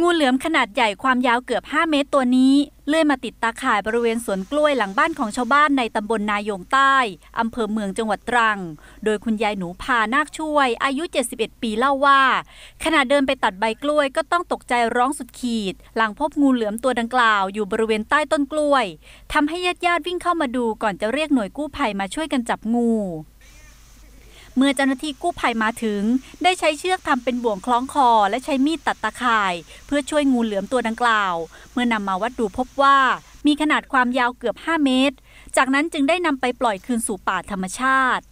งูเหลือมขนาดใหญ่ความยาวเกือบ 5 เมตรตัวนี้ เลื่อยมาติดตาข่ายบริเวณสวนกล้วยหลังบ้านของชาวบ้านในตำบลนายงใต้ อำเภอเมืองจังหวัดตรัง โดยคุณยายหนูพานาคช่วย อายุ 71 ปีเล่าว่าขณะเดินไปตัดใบกล้วย ก็ต้องตกใจร้องสุดขีด หลังพบงูเหลือมตัวดังกล่าวอยู่บริเวณใต้ต้นกล้วยทำให้ญาติญาติวิ่งเข้ามาดูก่อนจะเรียกหน่วยกู้ภัยมาช่วยกันจับงูเมื่อเจ้าหน้าที่กู้ภัยมาถึง ได้ใช้เชือกทำเป็นบ่วงคล้องคอและใช้มีดตัดตะข่าย เพื่อช่วยงูเหลือมตัวดังกล่าว เมื่อนำมาวัดดูพบว่า มีขนาดความยาวเกือบ 5 เมตร จากนั้นจึงได้นำไปปล่อยคืนสู่ป่าธรรมชาติ